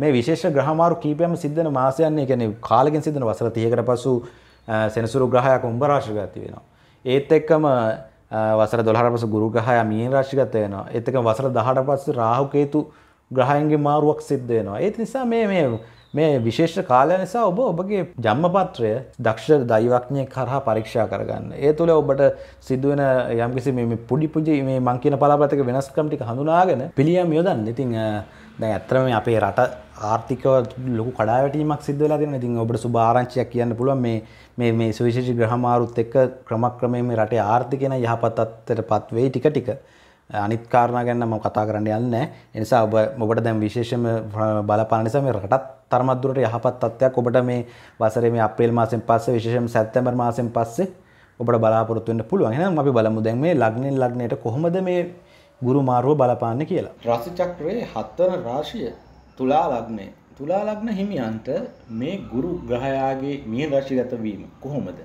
මේ විශේෂ ග්‍රහමාරු කීපයක්ම සිද්ධ වෙන මාසයන්නේ කියන්නේ කාලෙකින් සිද්ධ වෙන වසර 30කට පසු සෙනසුරු ග්‍රහයක් උඹ රාශියට ගත වෙනවා. ඒත් එක්කම වසර 12ට පසු ගුරු ග්‍රහය මීන රාශියට ගත වෙනවා. ඒත් එක්කම වසර 18ට පස්සේ රාහු කේතු ග්‍රහයන්ගේ මාරුවක් සිද්ධ වෙනවා. ඒ නිසා මේ මේ මේ විශේෂ කාලය නිසා ඔබ ඔබගේ ජම්මපත්‍රය දක්ෂ දෛවඥය කරහා පරීක්ෂා කරගන්න. ඒ තුළ ඔබට සිදුවන යම්කිසි මේ පුඩි පුජි මේ මං කියන පලාපතක වෙනස්කම් ටික හඳුනාගෙන පිළියම් යොදන්න. ඉතින් දැ ඇත්තරම අපේ රට ආර්ථික ලොකු කඩාවැටීමක් සිද්ධලා තින ඉතින් ඔබට සුභාරංචියක් කියන්න පුළුවන් මේ මේ මේ සුවිශේෂී ග්‍රහමාරුත් එක්ක ක්‍රමක්‍රමයෙන් මේ රටේ ආර්ථිකයන යහපත් අත්තර පත්වේ ටික ටික අනිත් කාරණා ගැන මම කතා කරන්න යන්නේ ඒ නිසා ඔබ ඔබට දැන් විශේෂම බලපාන නිසා මේ රටත් තරමක් දුරට යහපත් තත්ත්වයක් ඔබට මේ වසරේ මේ අප්‍රේල් මාසෙන් පස්සේ විශේෂයෙන් සැප්තැම්බර් මාසෙන් පස්සේ ඔබට බලාපොරොත්තු වෙන්න පුළුවන්. එහෙනම් අපි බලමු දැන් මේ ලග්නෙන් ලග්නයට කොහොමද මේ ගුරුමාරුව බලපාන්න කියලා. රසිචක්‍රයේ හත්වන රාශිය තුලා ලග්නය තුලා ලග්න හිමියන්ට මේ ගුරු ග්‍රහයාගේ මේ රශිගත වීම කොහොමද?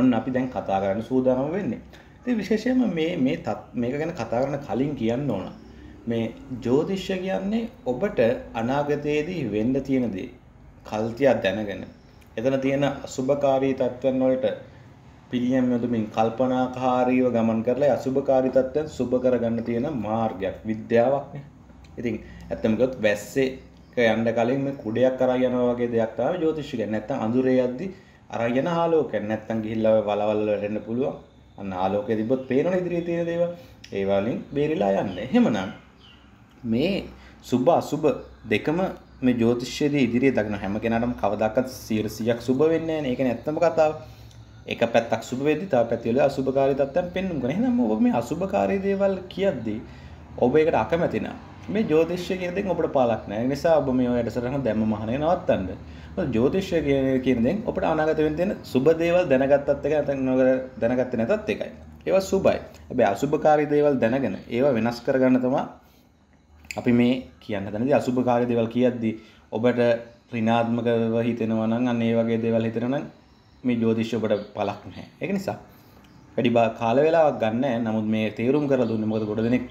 ඔන්න අපි දැන් කතා කරන්න සූදානම් වෙන්නේ. ඉතින් විශේෂයෙන්ම මේ මේ මේක ගැන කතා කරන කලින් කියන්න ඕන. මේ ජෝතිෂ්‍ය කියන්නේ ඔබට අනාගතයේදී වෙන්න තියෙන දේ. කල්තියක් දැනගෙන එතන තියෙන අසුභකාරී තත්ත්වයන් වලට පිළියම් යොදමින් කල්පනාකාරීව ගමන් කරලා අසුභකාරී තත්ත්වයන් සුබ කරගන්න තියෙන මාර්ගයක් විද්‍යාවක්නේ. ඉතින් ඇත්තම ගොත් වැස්සේක යන්න කලින් මේ කුඩයක් අරන් යනවා වගේ දෙයක් තමයි ජ්‍යොතිෂය කියන්නේ. නැත්තම් අඳුරේ යද්දි අරන් යන ආලෝකයක් නැත්තම් ගිහිල්ලා වලවල් වලට එන්න පුළුවන්. අන්න ආලෝකය තිබ්බොත් පේනවනේ ඉදිරියේ තියෙන දේවල්. ඒ වලින් බේරිලා යන්න. එහෙමනම් මේ සුබ අසුබ දෙකම මේ ජ්‍යොතිෂයේ ඉදිරියේ දක්න හැම කෙනාටම කවදාකවත් 100ක් සුබ වෙන්නේ නැහැ. ඒක නෙත්තම කතාව. එක පැත්තක් සුබ වෙද්දි තව පැතිවල අසුභකාරී තත්ත්වයන් පෙන්වුම් කරන. එහෙනම් ඔබ මේ අසුභකාරී දේවල් කියද්දී ඔබ ඒකට අකමැති නම් මේ ජ්‍යොතිෂය කියන දෙයෙන් ඔබට පාලක් නැහැ. ඒ නිසා ඔබ මේ වැඩසටහන දැම්ම මහණේ නවත්තන්න. මොකද ජ්‍යොතිෂය කියන කියන දෙයෙන් ඔබට අනාගත වෙන තියෙන සුබ දේවල් දැනගත්තත් එකයි නැත්නම් දැනගත්තේ නැතත් එකයි. ඒවා සුබයි. හැබැයි අසුභකාරී දේවල් දැනගෙන ඒවා වෙනස් කරගන්න තමයි අපි මේ කියන්න තැනදී අසුභකාරී දේවල් කියද්දී ඔබට ඍණාත්මකව හිතෙනවා නම් අන්න ඒ වගේ දේවල් හිතෙනවා නම් මේ ජෝතිෂ්‍ය ඔබට පළක් නැහැ. ඒක නිසා වැඩි කාල වේලාවක් ගන්න නමුත් මේ තේරුම් කරලා දුන්නේ මොකද ගොඩ දෙනෙක්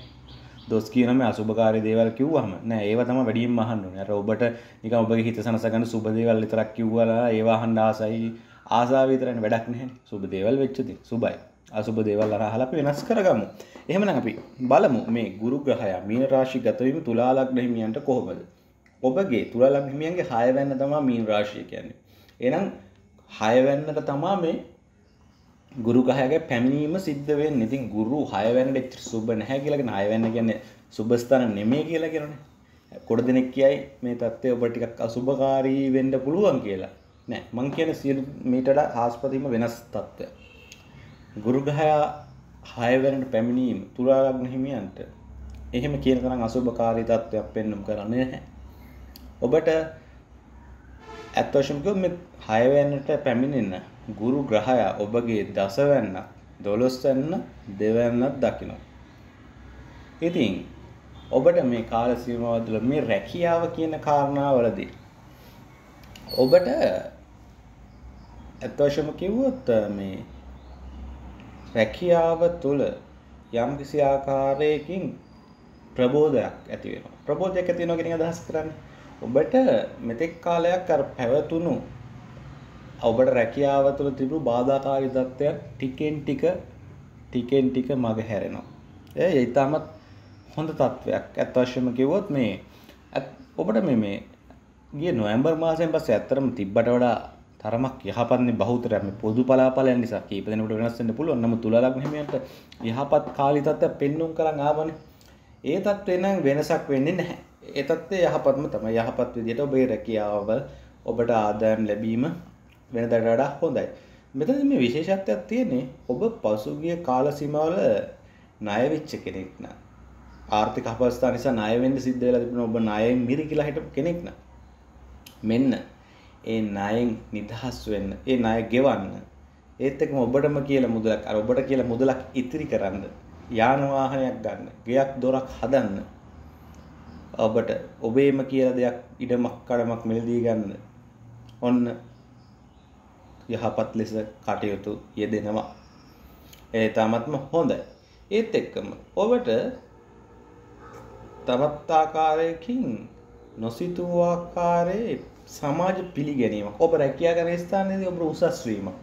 දොස් කියන මේ අසුභකාරී දේවල් කිව්වහම නෑ ඒව තමයි වැඩියෙන් අහන්න ඕනේ. අර ඔබට නිකන් ඔබගේ හිත සනස ගන්න සුබ දේවල් විතරක් කිව්වලා ඒව අහන්න ආසයි. ආසාව විතරනේ වැඩක් නැහැනේ. සුබ දේවල් වෙච්ච දේ. සුබයි. අසුබ දේවල් අරහලා අපි වෙනස් කරගමු. එහෙමනම් අපි බලමු මේ ගුරු ග්‍රහයා මීන රාශි ගත වීම තුලා ලග්න හිමියන්ට කොහොමද? ඔබගේ තුලා ලග්න හිමියන්ගේ 6 වෙනි තමයි මීන රාශිය කියන්නේ. එහෙනම් හයවැන්නට තමා මේ ගුරු ගහයගේ පැමිණීම සිද්ධ වෙන්නේ. ඉතින් ගුරු හයවැන්නට එච්චර සුබ නැහැ කියලා කියන හයවැන්න කියන්නේ සුබස්ථාන නෙමෙයි කියලා කියනනේ. කොට දෙනෙක් කියයි මේ தත්ත්වය ඔබ ටිකක් අසුබකාරී වෙන්න පුළුවන් කියලා. නෑ මං කියන්නේ සියලු මීට වඩා හාස්පතින්ම වෙනස් தත්ත්වය. ගුරු ගහය හයවැන්නට පැමිණීම තුලා ලග්න හිමියන්ට එහෙම කියන තරම් අසුබකාරී தත්ත්වයක් පෙන්වන්න කරන්නේ නැහැ. ඔබට ඇත් වශයෙන්ම කිව්වොත් මේ 6 වෙනට පැමිණෙන ගුරු ග්‍රහයා ඔබගේ දසවැන්න 12 වෙනන දෙවැන්නක් දකිනවා. ඉතින් ඔබට මේ කාල සීමාව තුළ මේ රැකියාව කියන කාරණාවලදී ඔබට ඇත් වශයෙන්ම කිව්වොත් මේ රැකියාව තුළ යම්කිසි ආකාරයකින් ප්‍රබෝධයක් ඇති වෙනවා. ප්‍රබෝධයක් ඇති වෙනවා කියන අදහස් කරන්නේ ඔබට මෙතෙක් කාලයක් අර පැවතුණු ඔබට රැකියාව තුළ තිබු බාධාකාරී தත්ත්වයන් ටිකෙන් ටික ටිකෙන් ටික මග හැරෙනවා. ඒ ඊටමත් හොඳ තත්වයක්. ඇත්ත වශයෙන්ම කිව්වොත් මේ ඔබට මේ මේ ගිය නොවැම්බර් මාසයෙන් පස්සේ ඇත්තරම තිබ්බට වඩා තරමක් යහපත්නේ බහුතරයක් මේ පොදු පලාපලයන් නිසා කීප දෙනෙකුට වෙනස් වෙන්න පුළුවන්. නමුත් තුලා ලග්න හිමියන්ට යහපත් කාලී තත්ත්වයක් පෙන්눔 කරන් ආවනේ. ඒ තත්ත්වේ නම් වෙනසක් වෙන්නේ නැහැ. ඒතත්ේ යහපත්ම තම යහපත් විදියට ඔබේ රැකියාව ඔබට ආදායම් ලැබීම වෙන දඩඩා හොඳයි. මෙතන මේ විශේෂත්වයක් තියෙන්නේ ඔබ පසුගිය කාල සීමාවල ණයවෙච්ච කෙනෙක් නම් ආර්ථික අපහසුතා නිසා ණය වෙන්න සිද්ධ වෙලා තිබුණ ඔබ ණයෙන් මිරිකිලා හිටපු කෙනෙක් නම් මෙන්න ඒ ණයෙන් නිදහස් වෙන්න ඒ ණය ගෙවන්න ඒත් එක්කම ඔබටම කියලා මුදලක් අර ඔබට කියලා මුදලක් ඉතිරි කරන්න යාන වාහනයක් ගන්න ගෙයක් දොරක් හදන්න ඔබට ඔබේම කියලා දෙයක් ඉඩමක් කඩමක් මිලදී ගන්න. ඔන්න යහපත් ලෙස කටයුතු යෙදෙනවා. ඒ තාමත්ම හොඳයි. ඒත් එක්කම ඔබට තවත් ආකාරයකින් නොසිතූ ආකාරයේ සමාජ පිළිගැනීමක් ඔබ රැකියාකර ස්ථානයේදී ඔබ උසස් වීමක්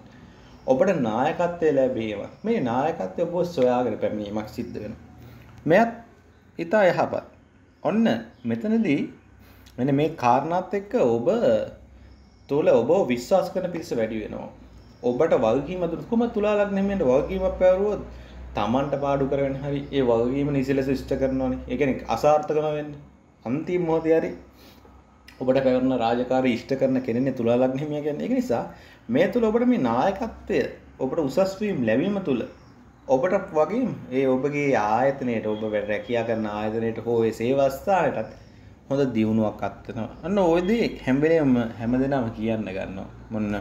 ඔබට නායකත්වය ලැබීමක් මේ නායකත්වය ඔබ සොයාගෙන පැමිණීමක් සිද්ධ වෙනවා මෙයත් ඊට යහපත් ඔන්න මෙතනදී මෙන්න මේ කාරණාත් එක්ක ඔබ තුල ඔබ විශ්වාස කරන පිරිස වැඩි වෙනවා. ඔබට වගකීම දුක්කම තුලා ලග්නෙමෙන්ට වගකීමක් පැවරුවොත් Tamanට පාඩු කරගෙන හරි ඒ වගකීම නිසලස ඉෂ්ට කරනවානේ. ඒ කියන්නේ අසාර්ථකම වෙන්නේ. අන්තිම මොහොතේ හරි ඔබට පැවරන රාජකාරී ඉෂ්ට කරන කෙනෙන්නේ තුලා ලග්නෙමිය කියන්නේ. ඒ නිසා මේ තුල ඔබට මේ නායකත්වය ඔබට උසස් වීම ලැබීම තුල ඔබට වගේ ඒ ඔබගේ ආයතනයට ඔබ වැඩ රැකයා කරන ආයතනයට හෝ සේවස්ථානයටත් හොඳ දියුණුවක් අත්තනවා අන්න ඔයදී හැම්බෙනම හැම දෙනම කියන්න ගන්න මොන්න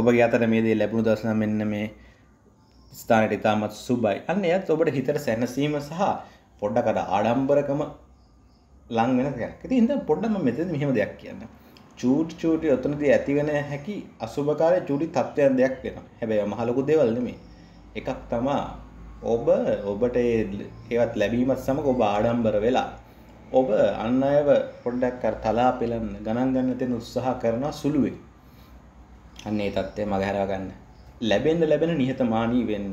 ඔබගේ අතර මේදේ ලැබුණු දසන මෙන්න මේ ස්ථානයට ඉතාමත් සුබයි අන්න එයත් ඔබට හිතර සැනසීම සහ පොඩ්ඩකට ආඩම්බරකම ලංවෙන දෙයක් ඉතින් ඉතින් පොඩ්ඩම මෙතන මෙහෙම දෙයක් කියන්න චූටි චූටි ඔතනදී ඇතිවෙන හැකි අසුබකාරී චූටි තත්ත්වයක් දෙයක් වෙනවා හැබැයි මහලොකු දේවල් නෙමෙයි එකක් තමා ඔබ ඔබට ඒවත් ලැබීමත් සමඟ ඔබ ආඩම්බර වෙලා ඔබ අන්න අයව පොඩ්ඩක් අර තලා පෙළන්න ගණන් ගන්න තියෙන උත්සාහ කරනවා සුළුවේ. අන්න ඒ தත්ත්වය මගහැරවා ගන්න. ලැබෙන්න ලැබෙන නිහතමානී වෙන්න.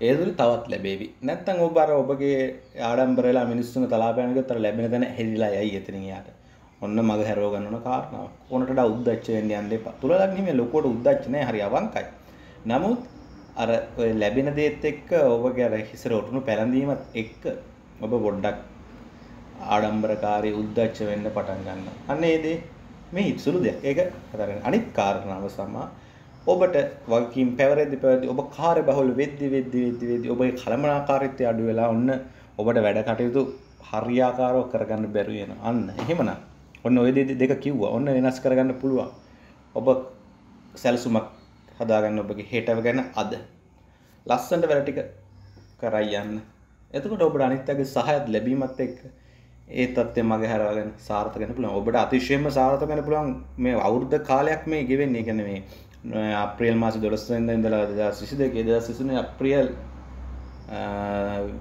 ඒ තුළ තවත් ලැබෙවි. නැත්තම් ඔබ අර ඔබගේ ආඩම්බර වෙලා මිනිස්සුන් තලා පෑන ගත්තර ලැබෙන දණ හැදිලා යයි එතනින් යාට. ඔන්න මගහැරව ගන්න ඕන කාරණාවක්. ඕනට වඩා උද්දච්ච වෙන්න යන්න එපා. තුලලක් නෙමෙයි ලොකුවට උද්දච්ච නෑ හරි අවංකයි. නමුත් අර ලැබෙන දේත් එක්ක ඔබගේ අර හිසර ඔටුණු පැළඳීමත් එක්ක ඔබ බොඩ්ඩක් ආඩම්බරකාරී උද්දච්ච වෙන්න පටන් ගන්න. අන්න ඒ දේ මේ ඉත්සුළු දෙයක්. ඒක හතරෙන් අනිත් කාරණාව සමා ඔබට වගකීම් පැවරෙද්දි පැවරෙද්දි ඔබ කාර්යබහුල වෙද්දි වෙද්දි වෙද්දි වෙද්දි ඔබේ කලමනාකාරීත්වය අඩු වෙලා ඔන්න ඔබට වැඩ කටයුතු හරියාකාරව කරගන්න බැරි වෙනවා. අන්න එහෙමනම් ඔන්න ওই දෙක කිව්වා. ඔන්න වෙනස් කරගන්න පුළුවන්. ඔබ සැලසුමක් හදාගන්න ඔබගේ හෙටව ගැන අද ලස්සන්ට වැරටික කරයි යන්න එතකොට ඔබට අනිත්තගේ සහයත් ලැබීමත් එක්ක ඒ තත්ත්වය මගේ හරවාගෙන සාර්ථකන පුළුවන් ඔබට අතිශයම සාර්ථකන පුළුවන් මේ අවුද්ධ කාලයක් මේ ගෙවෙන්නේ ගැන මේ අප්‍රියල් මාස දොළස්වෙන්ද ඉඳලා දෙදා සිසි දෙක දෙදා සිසුන අප්‍රියල්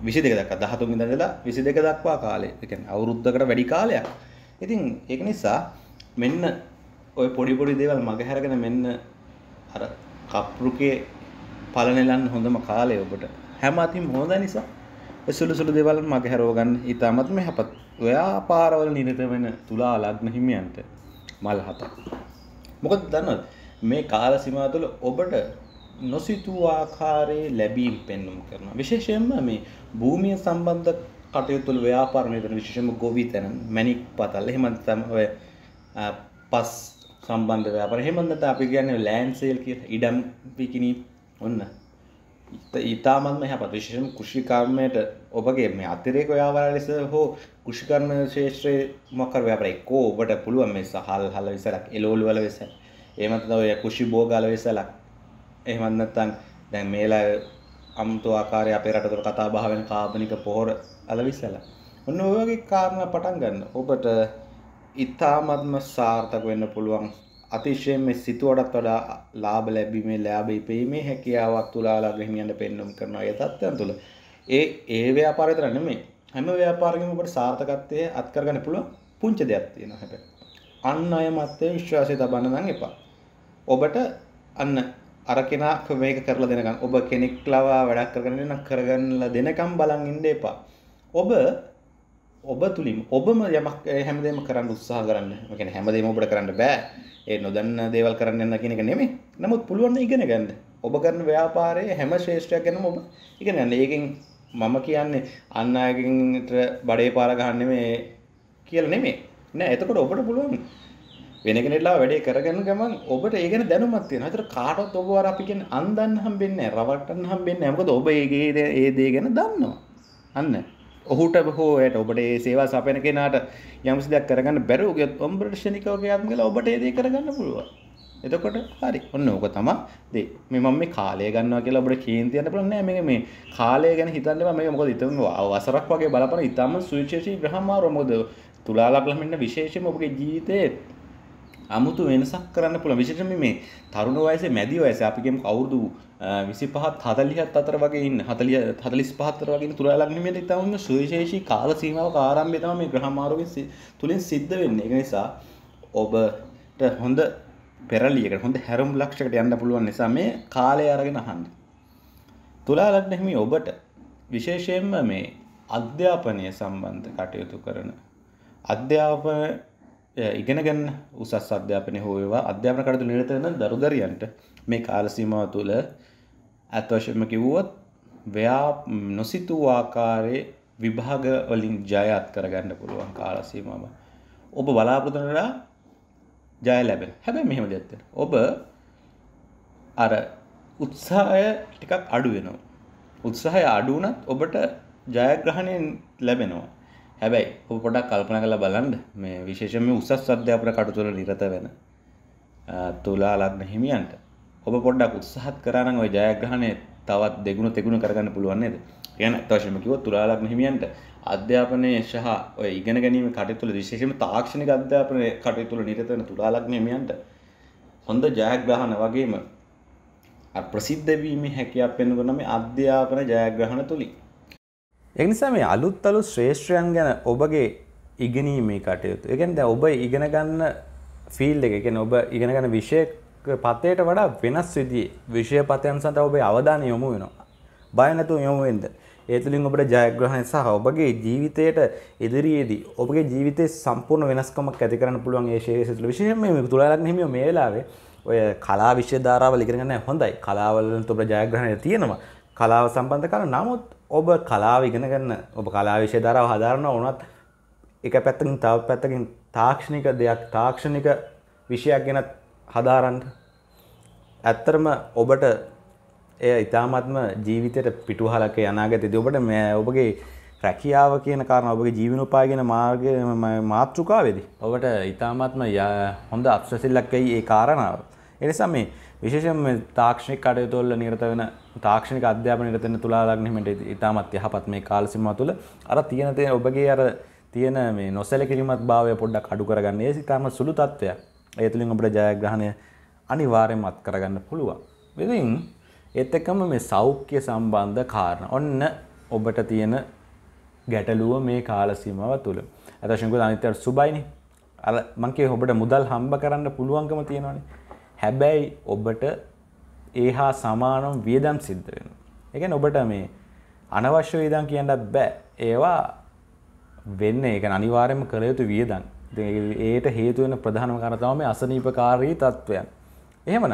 විසි දෙක දක් දහතුන් ඉඳලා විසි දෙක දක්වා කාලේ එකන අවුරුද්ධකට වැඩි කාලයක් ඉතින් ඒක නිසා මෙන්න ඔය පොඩි පොඩි දේවල් මගහැරගෙන මෙන්න අර කප්රුකේ පලනෙලන්න හොඳම කාලය ඔබට හැම අතින් හොඳ නිසා සුළු සුළු දේවල් මගහැරව ගන්න ඉතාමත්ම හැපත් ව්‍යාපාරවල නිරත වෙන තුලා ලග්න හිමියන්ට මල් හතක් මොකද දන්නවද මේ කාල සීමාව තුළ ඔබට නොසිතූ ආකාරයේ ලැබීම් පෙන්වුම් කරනවා විශේෂයෙන්ම මේ භූමිය සම්බන්ධ කටයුතු වල ව්‍යාපාර නිරත විශේෂයෙන්ම ගොවිතැන මැණික් පතල් එහෙම තමයි ඔය පස් සම්බන්ධ ව්‍යාපාර එහෙමත් අපි කියන්නේ ලෑන්ඩ් සේල් කියලා ඉඩම් විකිණීම ඔන්න ඉතාමත්ම යහපත් විශේෂම කෘෂිකර්මයට ඔබගේ මේ අතිරේක ව්‍යාපාර ලෙස හෝ කෘෂිකර්ම ශේෂත්‍රයේ මොකක් ව්‍යාපාර එක්කෝ ඔබට පුළුවන් මේ සහල් හල විසලක් එලෝලු වල විසල එහෙම නැත්නම් ඔය කෘෂි භෝගාල විසලක් එහෙම නැත්නම් දැන් මේලා අමුතු ආකාරයේ අපේ රටතොට කතා බහ වෙන කාබනික පොහොර අල විසල ඔන්න ඔය වගේ කාරණා පටන් ගන්න ඔබට ඉතාමත්ම සාර්ථක වෙන්න පුළුවන් අතිශයෙන් මේ සිතුවටත් වඩා ලාභ ලැබීමේ ලාභ ඉපීමේ හැකියාවක් තුලාලාභ හිමියන්ට පෙන්වුම් කරනවා ඒ தත්ත්වයන් තුල. ඒ ඒ ව්‍යාපාරය විතර නෙමෙයි. හැම ව්‍යාපාරයකම ඔබට සාර්ථකත්වයේ අත් කරගන්න පුළුවන් පුංචි දෙයක් තියෙනවා හැබැයි. අන් අය මතේ විශ්වාසය තබන්න නම් එපා. ඔබට අන්න අර කෙනා මේක කරලා දෙනකම් ඔබ කෙනෙක් ලවා වැඩක් කරගෙන නම් කරගන්නලා දෙනකම් බලන් ඉන්න එපා. ඔබ ඔබ තුළින් ඔබම යමක් හැමදේම කරන්න උත්සාහ කරන්න මකෙන හැමදේම ඔබට කරන්න බෑ ඒ නොදන්න දේවල් කරන්න යන්න කෙනෙක නෙමේ නමුත් පුළුවන් ඉගෙන ගන්න ඔබ කරන ව්‍යාපාරයේ හැම ශේෂ්ඨයක් ගැනම ඔබ ඉගෙන ගන්න. ඒකෙන් මම කියන්නේ අන් අයගෙන්ට බඩේ පාර ගන්න නෙමේ කියලා නෙමේ. නෑ එතකොට ඔබට පුළුවන් වෙන කෙනෙක්ලා වැඩේ කරගෙන ගමන් ඔබට ඒ ගැන දැනුමක් තියෙනවා. ඒතර කාටවත් ඔබ වර අපි කියන්නේ අන්දන්න හම්බෙන්නේ නැහැ, රවට්ටන්න හම්බෙන්නේ නැහැ. මොකද ඔබ ඒ දේ ගැන දන්නවා. අන්න ඔහුට හෝයට ඔබට ඒ සේවා සපයන කෙනාට යම්සි දෙයක් කරගන්න බැරුවගත් ඔම්බට ෂණිකෝගයන් කල ඔබට ඒදේ කරගන්න පුළුවන්. එතකොට හරි ඔන්න ඕක තමා දේ මේ මම මේ කාලය ගන්නවා කියලා ඔබට කේන් තියන්න පුළුවන් නෑ මේක මේ කාලය ගැන හිතන්න එපා මේක මොකද ඉතින් වසරක් වගේ බලපන ඉතම සුවිශේෂී ග්‍රහමාරෝ මොකද තුලා ලග්න මෙන්න විශේෂයෙන්ම ඔබගේ ජීවිතේ අමුතු වෙනසක් කරන්න පුළුවන් විශේෂයෙන්ම මේ තරුණ වයසේ මැදි වයසේ අපි කියමු කවුරුදු විසි පහත් හතලිහත් අතර වගේ හතලිය හතලිස් පහත්තර වගේ තුරාලක්නීමට ඉතාම සුවිශේෂී කාල සීමාව කාරම්භය තම මේ ග්‍රහමාරුවෙන් තුළින් සිද්ධ වෙන්න එක නිසා ඔබට හොඳ පෙරලියකට හොඳ හැරුම් ලක්ෂකට යන්න පුළුවන් නිසා මේ කාලය අරගෙන අහන්න තුලාලක්න හිමි ඔබට විශේෂයෙන්ම මේ අධ්‍යාපනය සම්බන්ධ කටයුතු කරන අධ්‍යාපන ඉගෙන ගන්න උසස් අධ්‍යාපනය හෝවා අධ්‍යාපන කටතු නිරතන දරුදරියන්ට මේ කාලසීමාව තුළ ඇත්වශම කිව්වොත් ව්‍යා නොසිතූ ආකාරයේ විභාගවලින් ජයත් කරගන්න පුළුවන් කාලසීමාව ඔබ බලාපොරොත්තුනලා ජය ලැබෙන හැබැයි මෙහෙම දෙයක් තියෙනවා ඔබ අර උත්සාහය ටිකක් අඩු වෙනවා උත්සාහය අඩු වුණත් ඔබට ජයග්‍රහණය ලැබෙනවා හැබැයි ඔබ පොඩක් කල්පන කළ බලන්ඩ මේ විශේෂම උසස් අධ්‍යාපන කටතුළ නිරත වෙන තුලා ලග්න හිමියන්ට ඔබ පොඩ්ඩක් උත්සාහත් කරන්න ඔය ජයග්‍රහණය තවත් දෙගුණ තෙගුණ කරගන්න පුළුවන්න්නේද ගැන තවශමකිව තුලාලක්න හිමියන්ට අධ්‍යාපනය සහ ඔය ඉගෙන ගැනීම කටතුළ විශේෂම තාක්ෂණික අධ්‍යාපනය කටයුතුළ නිරතවන තුලාලක්න හිමියන්ට හොඳ ජයග්‍රහණ වගේම ප්‍රසිද්ධවීම හැකියක් පෙන්වන මේ අධ්‍යාපන ජයග්‍රහණ තුළින් එනිසා මේ අලුත් අලුත් ශ්‍රේෂ්ඨයන් ගැන ඔබගේ ඉගෙනීමේ කටයුතු. ඒ කියන්නේ දැන් ඔබ ඉගෙන ගන්න ෆීල්ඩ් එක, ඒ කියන්නේ ඔබ ඉගෙන ගන්න විෂය පතේට වඩා වෙනස් විදිහේ විෂය පතයන් සඳහා ඔබේ අවධානය යොමු වෙනවා. බය නැතුව යොමු වෙන්න. ඒ තුලින් ඔබට ජයග්‍රහණ සහ ඔබගේ ජීවිතයට ඉදිරියේදී ඔබගේ ජීවිතේ සම්පූර්ණ වෙනස්කමක් ඇති කරන්න පුළුවන් ඒ ශේෂය තුළ. විශේෂයෙන්ම මේ තුලා ලග්න හිමියෝ මේ වෙලාවේ ඔය කලා විෂය ධාරාවල ඉගෙන ගන්න හොඳයි. කලාවල ඔබට ජයග්‍රහණය තියෙනවා. කලාව සම්බන්ධ කරන නමුත් ඔබ කලාව ඉගෙන ගන්න ඔබ කලා විෂය දරව හදාරන ඕනත් එක පැත්තකින් තව පැත්තකින් තාක්ෂණික දෙයක් තාක්ෂණික විෂයක් ගැන හදාරන්ට ඇත්තරම ඔබට එය ඉතාමත්ම ජීවිතයට පිටුහලක යනාගත ඔබට මේ ඔබගේ රැකියාව කියන කාරණ ඔබගේ ජීවනපාගෙන මාර්ගය මාතෘකාවේදී ඔබට ඉතාමත්ම හොඳ අත්සසිල්ලක්කයි ඒ කාරණාව එනිසා මේ විශේෂම තාක්ෂණික කටයුතුවල නිරත වෙන තාක්ෂණික අධ්‍යාපන නිරත වෙන තුලා ලග්නෙමට ඉතාමත් යහපත් මේ කාල සීමාව තුළ අර තියෙන තියෙන ඔබගේ අර තියෙන මේ නොසැලකිලිමත් භාවය පොඩ්ඩක් අඩු කරගන්න. ඒ ඉතාමත් සුළු තත්ත්වයක්. ඒ තුලින් අපිට ජයග්‍රහණය අනිවාර්යෙන්ම අත් කරගන්න පුළුවන්. ඉතින් ඒත් එක්කම මේ සෞඛ්‍ය සම්බන්ධ කාරණා. ඔන්න ඔබට තියෙන ගැටලුව මේ කාල සීමාව තුළ. අතශංකු අනිත්‍යර සුබයිනේ. අර මං කියේ ඔබට මුදල් හම්බ කරන්න පුළුවන්කම තියෙනවනේ. හැබැයි ඔබට ඒ හා සමානම් වියදම් සිද්ධ වෙන. එකැන ඔබට මේ අනවශ්‍ය වියදම් කියන්න බෑ ඒවා වෙන්න එක අනිවාර්යම කළ යුතු වියදන් ඒට හේතුවෙන ප්‍රධානම කරතාව මේ අසනීපකාරී තත්ත්වයන්. එහෙමන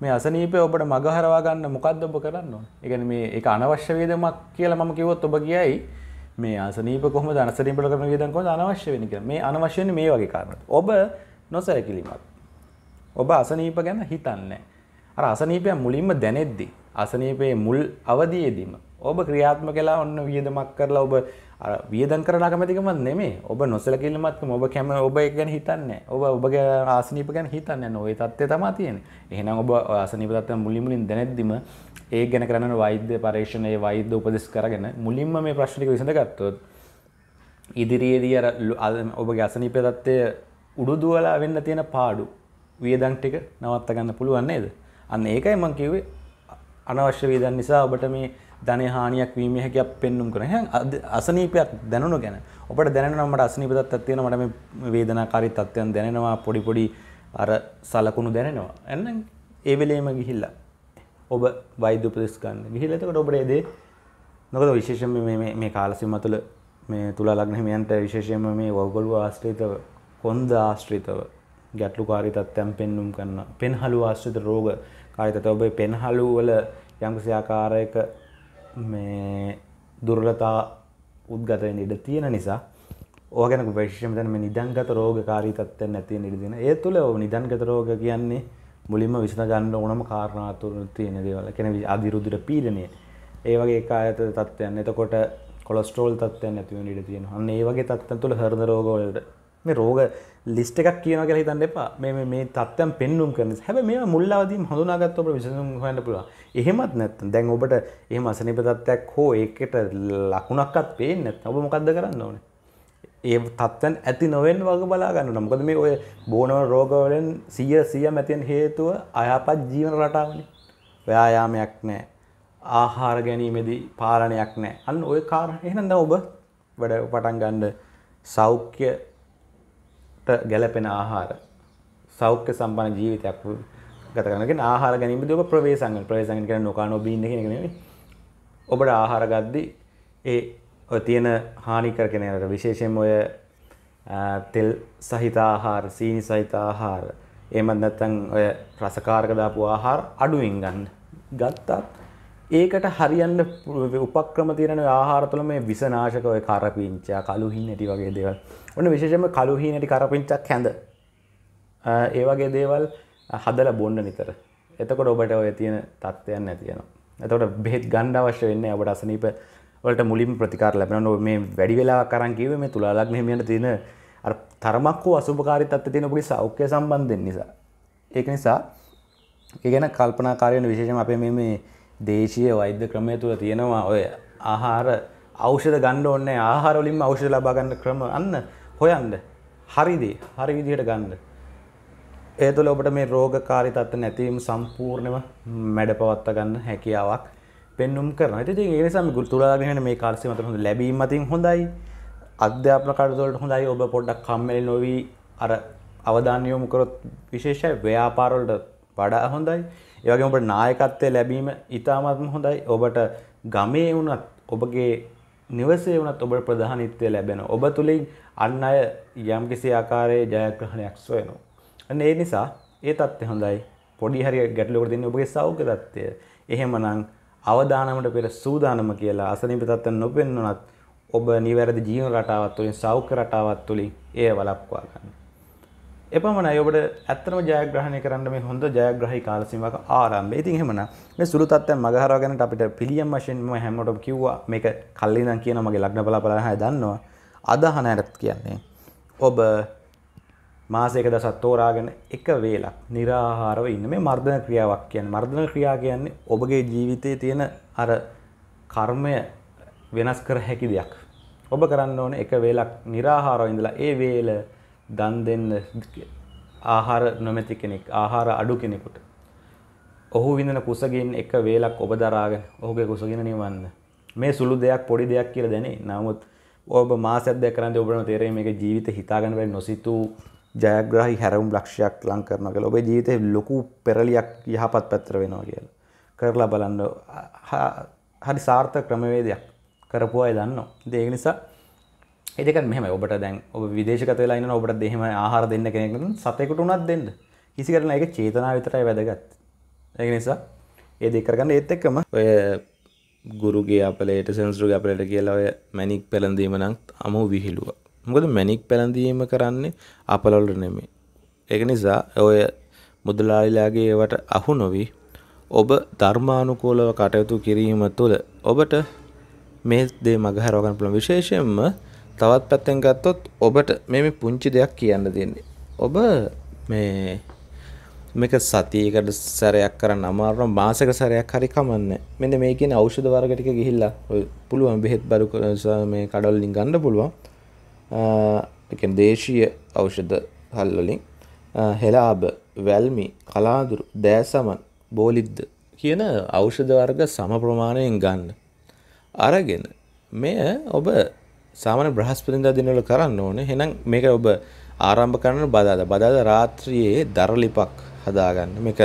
මේ අසනීපය ඔබට මගහරවා ගන්න මොකක්ද ඔබ කරන්න එකන මේ එක අනවශ්‍ය වේදමක් කියලා මම කිවොත් ඔබ කියයි මේ අසනීප කොහම දනසනීපට කරන වියදන් කොහොමද අනවශ්‍ය වෙන්නේ කියලා මේ අනවශ්‍යන්නේ මේ වගේ කාරණා. ඔබ නොසැලකිලිමත් ඔබ අසනීප ගැන හිතන්නේ. අර අසනීපය මුලින්ම දැනෙද්දි අසනීපයේ මුල් අවධියේදීම ඔබ ක්‍රියාත්මක වෙලා ඔන්න වියදමක් කරලා ඔබ අර වියදම් කරන අකමැතිකමත් නෙමෙයි. ඔබ නොසලකිලිමත්කම ඔබ කැම ඔබ ඒක ගැන හිතන්නේ. ඔබ ඔබගේ අසනීප ගැන හිතන්නේ නැහැ. ওই தත්ත්වය තමයි තියෙන්නේ. එහෙනම් ඔබ අසනීප தත්ත්වය මුලින් මුලින් දැනෙද්දිම ඒ ගැන කරන්න වෛද්‍ය පරීක්ෂණ ඒ වෛද්‍ය උපදෙස් කරගෙන මුලින්ම මේ ප්‍රශ්න ටික විසඳගත්තොත් ඉදිරියේදී අර ඔබගේ අසනීප தත්ත්වය උඩුදුවලා වෙන්න තියෙන පාඩු වියදන් ටික නවත්ත ගන්න පුළුවන් නේද? අන්න ඒකයි මම කිව්වේ අනවශ්‍ය වියදන් නිසා ඔබට මේ ධන හානියක් වීම හැකියාවක් පෙන්눔 කරන. එහෙනම් අසනීපයක් දැනුණු ගැන. ඔබට දැනෙනවා මට අසනීප තත්ත්වයක් තියෙනවා මට මේ වේදනාකාරී තත්ත්වයන් දැනෙනවා පොඩි පොඩි අර සලකුණු දැනෙනවා. එහෙනම් ඒ වෙලේම ගිහිල්ලා ඔබ වෛද්‍ය උපදෙස් ගන්න. ගිහිල්ලා එතකොට ඔබට ඒ දේ මොකද විශේෂයෙන් මේ මේ මේ කාලසීම තුළ මේ තුලා ලග්න හිමියන්ට විශේෂයෙන්ම මේ වව්ගොළුව ආශ්‍රිතව කොන්ද ආශ්‍රිතව ගැටලු කාරිතත්වයන් පෙන්නුම් කරන්න පෙන්හලු ආශ්‍රිත රෝග කාරිතත ඔබේ පෙන්හලු වල යම්කිසි ආකාරයක මේ දුර්ලතා උද්ගත වෙන්න ඉඩ තියෙන නිසා ඕවා ගැන විශේෂයෙන්ම දැන් මේ නිදන්ගත රෝගකාරී තත්ත්වයන් නැති වෙන ඉඩ තියෙන. ඒ තුල ඔය නිදන්ගත රෝග කියන්නේ මුලින්ම විසඳ ගන්න ඕනම කාරණා තුන තියෙන දේවල්. කියන්නේ අධිරුධිර පීඩනය. ඒ වගේ කායත තත්ත්වයන්. එතකොට කොලෙස්ටරෝල් තත්ත්වයන් නැති වෙන ඉඩ තියෙනවා. අන්න ඒ වගේ තත්ත්වයන් තුල හෘද රෝග වලට මේ රෝග ලිස්ට එකක් කියන කියලා හිතන්න එපා මේ මේ තත්ත්වයන් පෙන්නුම් කරන හැබැයි මේවා මුල් අවදීම හඳුනාගත්තොත් ඔබට විසඳුම් හොයන්න පුළුවන් එහෙමත් නැත්නම් දැන් ඔබට එහෙම අසනීප තත්ත්වයක් හෝ ඒකට ලකුණක්වත් පේන්නේ නැත්නම් ඔබ මොකද්ද කරන්න ඕනේ ඒ තත්ත්වයන් ඇති නොවෙන්න වගේ බලා ගන්න ඕන මොකද මේ ඔය බෝනවල රෝගවලින් 100 100 ඇතින් හේතුව අයහපත් ජීවන රටාවනේ ව්‍යායාමයක් නැහැ ආහාර ගැනීමේදී පාලනයක් නැහැ අන්න ওই කාරණා එහෙනම් දැන් ඔබ වැඩ පටන් ගන්න සෞඛ්‍ය ගැලපෙන ආහාර සෞඛ්‍ය සම්බන්ධ ජීවිතයක් ගත කරන කියන්නේ ආහාර ගැනීම දී ඔබ ප්‍රවේසංගන ප්‍රවේසංගන කියන්නේ නොකා නොබී ඉන්න කියන එක නෙවෙයි. ඔබට ආහාර ගද්දී ඒ ඔය තියෙන හානිකර කියන එක විශේෂයෙන්ම ඔය තෙල් සහිත ආහාර, සීනි සහිත ආහාර, එහෙම නැත්නම් ඔය රසකාරක දාපු ආහාර අඩුවෙන් ගන්න. ගත්තත් ඒකට හරියන්න උපක්‍රම තියරන ආහාරතුළ මේ විසනාශකව කරපිංචා කලුහි නැටි වගේ දේවල් ඔන්න විශේෂම කලුහි නැටි කරපිංචක් හැඳ ඒවගේ දේවල් හදල බොන්න නිතර එතකොට ඔබට ඔය තියෙන තත්ත්වයන් නැතියනවා එතකොට බෙහෙත් ගණ්ඩ අවශ්‍ය වෙන්න ඔබට අසනීප වලට මුලින් ප්‍රතිකාර ලැබෙන නො මේ වැඩි වෙලා කරන් කිව මේ තුලාලක් මෙහමියන තියෙන තරමක් වූ අසුභකාරිතත්ව තියෙන පුඩි සෞඛ්‍ය සම්බන්ධයෙන් නිසා ඒක නිසා ඒ ගැන කල්පනාකාරයන විශේෂම අපේ මේ දේශීය වෛද්‍ය ක්‍රමය තුළ තියෙනවා ඔය ආහාර අවෂද ගණ්ඩ ඔන්න ආහාරොලින් අවෂද ලබාගන්න ක්‍රම අන්න හොයන්ඩ හරිදි හරි විදිහට ගණ්ඩ ඒ තුළ ඔබට මේ රෝග කාරි තත්ව නැතිවීම සම්පූර්ණයම මැඩ පවත්ත ගන්න හැකියාවක් පෙන්නුම් කරන ති ඒනිසම ගුල්තුරාගෙන මේ කාර්සි මතර හොඳ ලැබීමතින් හොඳයි අධ්‍යාපන කටතුොලට හොඳයි ඔබ පොඩ්ඩක් කම්මලි නොවී අර අවධානයෝමකරොත් විශේෂය ව්‍යාපාරොල්ට වඩා හොඳයි ඒවගේ ඔබට නායකත්වය ලැබීම ඉතාමත්ම හොඳයි ඔබට ගමේ වුණත් ඔබගේ නිවසේ වුණත් ඔබට ප්‍රධානිත්වය ලැබෙන ඔබ තුළින් අන්න අය යම් කිසි ආකාරයේ ජයග්‍රහණයක් සොයනවා. අන්න ඒ නිසා ඒ තත්ත්වය හොඳයි පොඩි හරි ගැටලුවකට දෙන්නේ ඔබගේ සෞඛ්‍ය තත්ත්වය. එහෙමනම් අවදානමට පෙර සූදානම කියලා අසනීප තත්ත්වයන් නොපෙන්නුනත් ඔබ නිවැරදි ජීවන රටාවක් තුළින් සෞඛ්‍ය රටාවක් තුළින් එය වළක්වා ගන්න. එපමණයි ඔබට ඇත්තම ජයග්‍රහණය කරන්න මේ හොඳ ජයග්‍රහී කාලසීමාවක ආරම්භය. ඉතින් එහෙමනම් මේ සුළු තත්ත්වයන් මගහරවා ගන්නට අපිට පිළියම් වශයෙන් මම හැමෝටම කිව්වා මේක කල්ලි නම් කියනවා මගේ ලග්න බලාපලන හැය දන්නවා. අදහනට කියන්නේ ඔබ මාසයක දසක් තෝරාගෙන එක වේලක් निराහාරව ඉන්න මේ මර්ධන ක්‍රියාවක් කියන්නේ මර්ධන ක්‍රියා කියන්නේ ඔබගේ ජීවිතයේ තියෙන අර කර්මය වෙනස් කර හැකි දෙයක්. ඔබ කරන්න ඕනේ එක වේලක් निराහාරව ඉඳලා ඒ වේල දන් දෙන්න ආහාර නොමැති කෙනෙක් ආහාර අඩු කෙනෙකුට ඔහු විඳන කුසගින් එක වේලක් ඔබ දරාගෙන ඔහුගේ කුසගින නිවන්න මේ සුළු දෙයක් පොඩි දෙයක් කියලා දැනේ නමුත් ඔබ මාසයක් දෙක කරන්නේ ඔබට තේරෙන්නේ මේක ජීවිත හිතාගන්න බැරි නොසිතූ ජයග්‍රාහි හැරවුම් ලක්ෂයක් ලං කරනවා කියලා ඔබේ ජීවිතේ ලොකු පෙරලියක් යහපත් පැත්තට වෙනවා කියලා කරලා බලන්න හරි සාර්ථක ක්‍රමවේදයක් කරපු අය දන්නවා ඒක නිසා ඒදක මෙම ඔබට දැන් ඔබ විදේශකතලයින ඔබට දෙහෙම ආහාර දෙන්න කෙනෙක සතෙකුට උනත් දෙන්න කිසි කරන එක චේතනා විතරයි වැදගත් ඒ නිසා ඒ දෙකරගන්න ඒත් එක්කම ඔය ගුරුගේ අපලට සෙන්සරු අපලට කියලා ඔය මැනික් පැළඳීම නම් අමු විහිළුව මොකද මැනික් පැළඳීම කරන්නේ අපලවලට නෙමේ ඒක නිසා ඔය මුදලාලිලාගේ ඒවට අහු නොවී ඔබ ධර්මානුකූලව කටයුතු කිරීම තුළ ඔබට මේ දේ මගහරවගන්න පුළුවන් විශේෂයෙන්ම තවත් පැත්තෙන් ගත්තොත් ඔබට මේ පුංචි දෙයක් කියන්න දෙන්නේ ඔබ මේ මේක සතියකට සැරයක් කරන්න අමාරුම මාසක සැරයක් හරි කමන්න මෙන්න මේ කියන ඖෂධ වර්ග ටික ගිහිල්ලා පුළුවන් බෙහෙත් බරු මේ කඩවල වලින් ගන්න පුළුවන් ඒ කියන්නේ දේශීය ඖෂධ හල් වලින් හෙලාබ වැල්මි කලාඳුරු දෑසමන් බෝලිද්ද කියන ඖෂධ වර්ග සම ප්‍රමාණයෙන් ගන්න අරගෙන මෙය ඔබ සාමාන්‍ය බ්‍රහස්පතින්දා දිනවල කරන්න ඕනේ. එහෙනම් මේක ඔබ ආරම්භ කරන්න බදාදා. බදාදා රාත්‍රියේ දරලිපක් හදාගන්න. මේක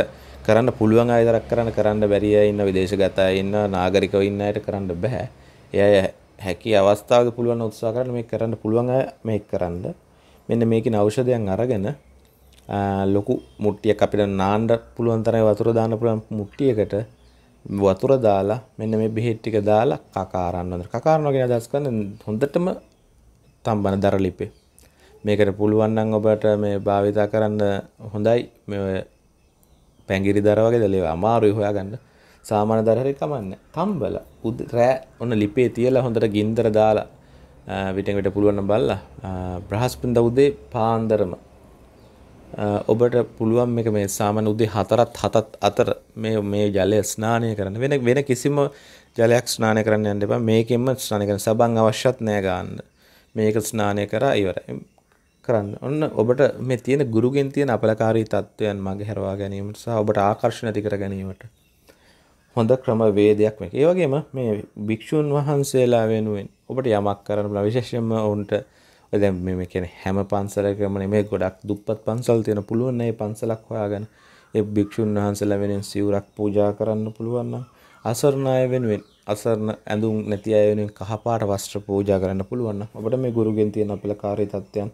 කරන්න පුළුවන් අය විතරක් කරන්න කරන්න බැරි අය ඉන්න විදේශගත අය ඉන්න නාගරිකව ඉන්න අයට කරන්න බෑ. ඒ අය හැකි අවස්ථාවක පුළුවන් උත්සාහ කරන්න මේක කරන්න පුළුවන් අය මේක කරන්න. මෙන්න මේකින ඖෂධයන් අරගෙන ලොකු මුට්ටියක් අපිට නාන්න පුළුවන් තරම් වතුර දාන්න පුළුවන් මුට්ටියකට වතුර දාලා මෙන්න මේ බෙහෙත් ටික දාලා කකාරන්න හොඳට කකාරනවා කියන අදහස් කරන්නේ හොඳටම තම්බන දරලිපේ මේකට පුළුවන් නම් ඔබට මේ භාවිතා කරන්න හොඳයි මේ පැංගිරි දර වගේ දලේ අමාරුයි හොයාගන්න සාමාන්‍ය දර හරි කමන්නේ තම්බල උද රෑ ඔන්න ලිපේ තියලා හොඳට ගින්දර දාලා විටෙන් විට පුළුවන් නම් බලලා බ්‍රහස්පතින්දා උදේ පාන්දරම ඔබට පුළුවන් මේක මේ සාමාන්‍ය උදේ 4ත් 7ත් අතර මේ මේ ජලය ස්නානය කරන්න වෙන වෙන කිසිම ජලයක් ස්නානය කරන්න යන්න එපා මේකෙන්ම ස්නානය කරන්න සබන් අවශ්‍යත් නෑ ගන්න මේක ස්නානය කරා ඉවරයි කරන්න ඔන්න ඔබට මේ තියෙන ගුරුගෙන් තියෙන අපලකාරී තත්වයන් මගේ හැරවා ගැනීමට සහ ඔබට ආකර්ෂණ ඇති කර ගැනීමට හොඳ ක්‍රම වේදයක් මේක. ඒ වගේම මේ භික්ෂුන් වහන්සේලා වෙනුවෙන් ඔබට යමක් කරන්න විශේෂයෙන්ම ඔවුන්ට ඔද මෙම කියන හැම පන්සලකම මේ ගොඩක් දුප්පත් පන්සල් තියෙන පුළුවන් ඒ පන්සලක් හොයාගෙන ඒ භික්ෂුන් වහන්සේලා වෙනුවෙන් සිවුරක් පූජා කරන්න පුළුවන් නම් අසරණ අය වෙනුවෙන් අසරණ ඇඳුම් නැති අය වෙනුවෙන් කහපාට වස්ත්‍ර පූජා කරන්න පුළුවන් නම් අපිට මේ ගුරුගෙන් තියෙන අපලකාරී තත්ත්වයන්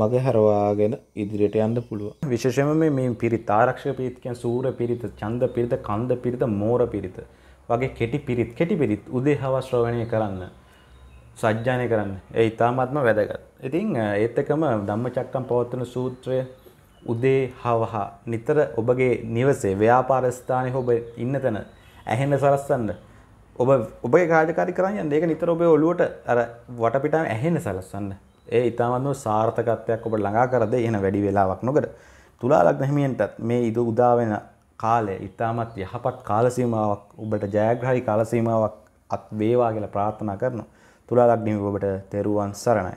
මග හැරවාගෙන ඉදිරියට යන්න පුළුවන්. විශේෂයෙන්ම මේ මේ පිරිත් ආරක්ෂක පිරිත් කියන්නේ සූර පිරිත්, ඡන්ද පිරිත්, කන්ද පිරිත්, මෝර පිරිත් වගේ කෙටි පිරිත්, කෙටි පිරිත් උදේ හවස ශ්‍රවණය කරන්න සජ්ජානය කරන්න ඒ ඉතාමත්ම වැදගත්. ඉතින් ඒත් එකම ධම්ම චක්කම් පවත්වන සූත්‍රය උදේ හවහා නිතර ඔබගේ නිවසේ ව්‍යාපාරස්ථානය ඔබ ඉන්න තැන ඇහෙන්න සලස්සන්න ඔබ ඔබේ කාඩකාරි කරන්න ඒක නිතර ඔබේ ඔලුවට අර වටපිටාම ඇහෙන්න සලස්සන්න ඒ ඉතාමත්ම සාර්ථකත්වයක් ඔබ ළඟා කරද එන වැඩි වෙලාවක් නොකට තුලා ලග්න හිමියන්ටත් මේ ඉදු උදාවෙන කාලය ඉතාමත් යහපත් කාලසීමාවක් ඔබට ජයග්‍රහරි කාලසීමාවක් අත් වේවා කියලා ප්‍රාර්ථනා කරනවා තුලා ලග්නිවි ඔබට තෙරුවන් සරණයි